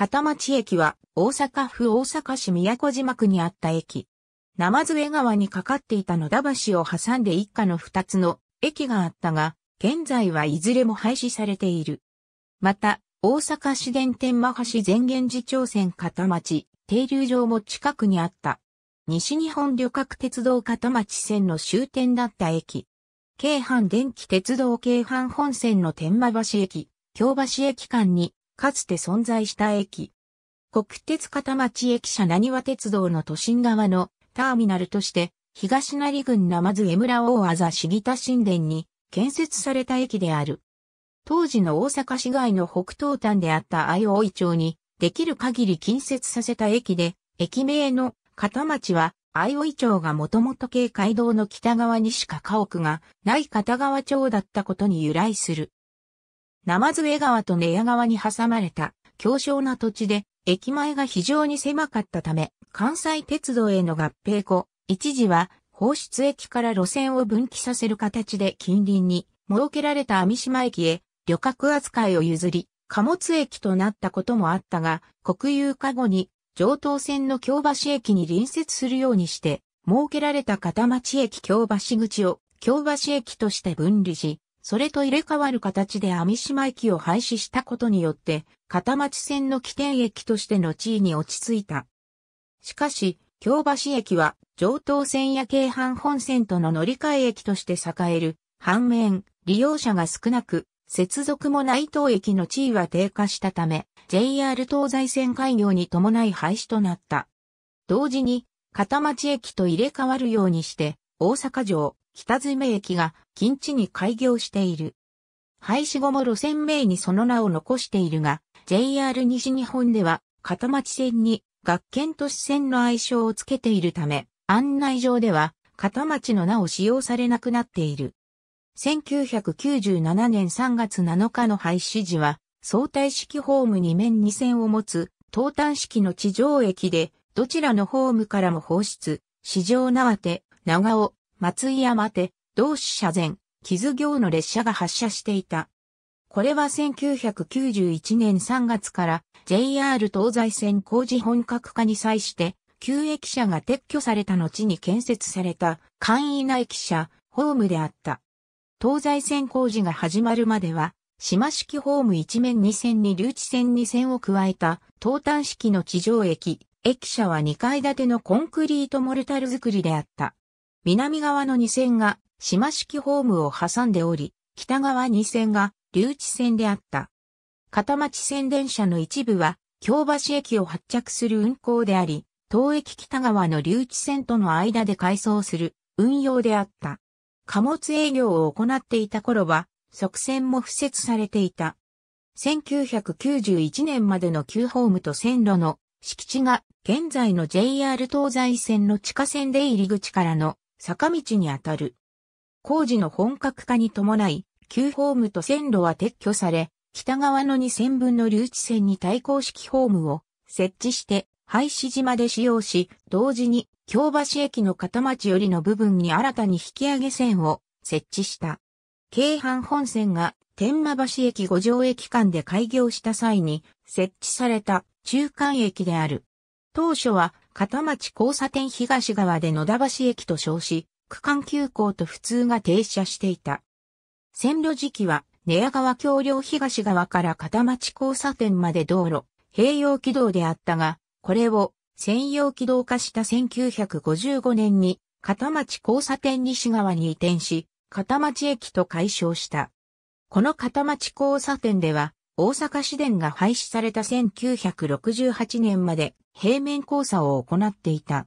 片町駅は大阪府大阪市宮古島区にあった駅。生津川にかかっていた野田橋を挟んで一家の二つの駅があったが、現在はいずれも廃止されている。また、大阪市電天満橋前源寺町線片町、停留場も近くにあった。西日本旅客鉄道片町線の終点だった駅。京阪電気鉄道京阪本線の天満橋駅、京橋駅間にかつて存在した駅。国鉄片町駅舎何和鉄道の都心側のターミナルとして、東成郡生津江村大麻杉田神殿に建設された駅である。当時の大阪市街の北東端であった相生町に、できる限り近接させた駅で、駅名の片町は、相生町がもともと京街道の北側にしか家屋がない片側町だったことに由来する。生ズ江川と寝屋川に挟まれた狭小な土地で、駅前が非常に狭かったため、関西鉄道への合併後、一時は放出駅から路線を分岐させる形で近隣に設けられた網島駅へ旅客扱いを譲り、貨物駅となったこともあったが、国有化後に上東線の京橋駅に隣接するようにして、設けられた片町駅京橋口を京橋駅として分離し、それと入れ替わる形で網島駅を廃止したことによって、片町線の起点駅としての地位に落ち着いた。しかし、京橋駅は上東線や京阪本線との乗り換え駅として栄える。反面、利用者が少なく、接続もない当駅の地位は低下したため、JR 東西線開業に伴い廃止となった。同時に、片町駅と入れ替わるようにして、大阪城、北詰駅が近地に開業している。廃止後も路線名にその名を残しているが、JR 西日本では片町線に学研都市線の愛称をつけているため、案内上では片町の名を使用されなくなっている。1997年3月7日の廃止時は、相対式ホーム2面2線を持つ、東端式の地上駅で、どちらのホームからも放出、市場縄手、長尾、松井山手、同志社前、木津行の列車が発車していた。これは1991年3月から JR 東西線工事本格化に際して旧駅舎が撤去された後に建設された簡易な駅舎、ホームであった。東西線工事が始まるまでは、島式ホーム一面二線に留置線二線を加えた東端式の地上駅、駅舎は2階建てのコンクリートモルタル作りであった。南側の2線が島式ホームを挟んでおり、北側2線が留置線であった。片町線電車の一部は京橋駅を発着する運行であり、東駅北側の留置線との間で改装する運用であった。貨物営業を行っていた頃は、側線も付設されていた。1991年までの旧ホームと線路の敷地が現在の JR 東西線の地下線出入り口からの坂道にあたる。工事の本格化に伴い、旧ホームと線路は撤去され、北側の2線分の留置線に対抗式ホームを設置して廃止島で使用し、同時に京橋駅の片町よりの部分に新たに引き上げ線を設置した。京阪本線が天満橋駅五条駅間で開業した際に設置された中間駅である。当初は片町交差点東側で野田橋駅と称し、区間急行と普通が停車していた。線路時期は寝屋川橋梁東側から片町交差点まで道路、併用軌道であったが、これを専用軌道化した1955年に片町交差点西側に移転し、片町駅と解消した。この片町交差点では、大阪市電が廃止された1968年まで平面交差を行っていた。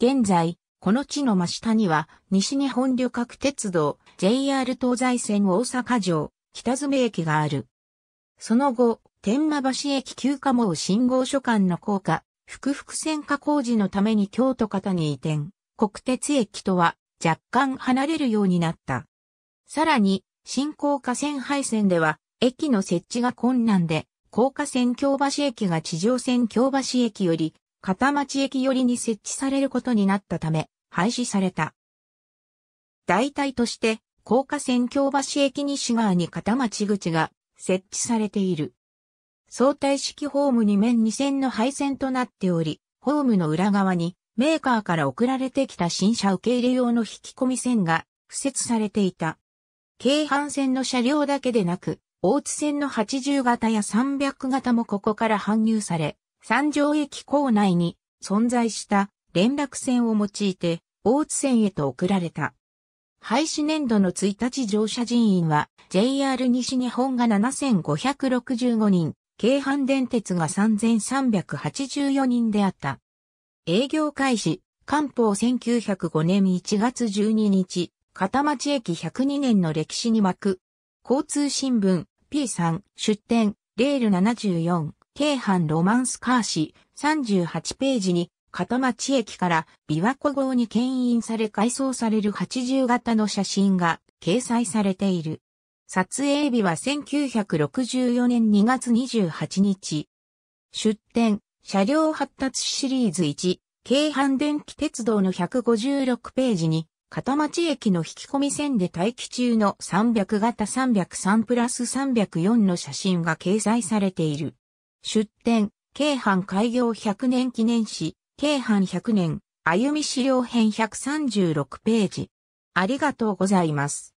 現在、この地の真下には、西日本旅客鉄道、JR 東西線大阪城、北爪駅がある。その後、天満橋駅旧暇も信号所間の高架、福々線化工事のために京都方に移転、国鉄駅とは若干離れるようになった。さらに、新高架線廃線では、駅の設置が困難で、高架線京橋駅が地上線京橋駅より、片町駅寄りに設置されることになったため、廃止された。代替として、高架線京橋駅西側に片町口が設置されている。相対式ホーム2面2線の配線となっており、ホームの裏側にメーカーから送られてきた新車受け入れ用の引き込み線が付設されていた。京阪線の車両だけでなく、大津線の80型や300型もここから搬入され、三条駅構内に存在した連絡線を用いて大津線へと送られた。廃止年度の1日乗車人員は JR 西日本が7565人、京阪電鉄が3384人であった。営業開始、官報1905年1月12日、片町駅102年の歴史に巻く交通新聞、P さん、出展レール74、京阪ロマンスカー誌、38ページに、片町駅から琵琶湖号に牽引され改装される80型の写真が掲載されている。撮影日は1964年2月28日。出展、車両発達シリーズ1、京阪電気鉄道の156ページに、片町駅の引き込み線で待機中の300型303プラス304の写真が掲載されている。出展、京阪開業100年記念誌、京阪100年、歩み資料編136ページ。ありがとうございます。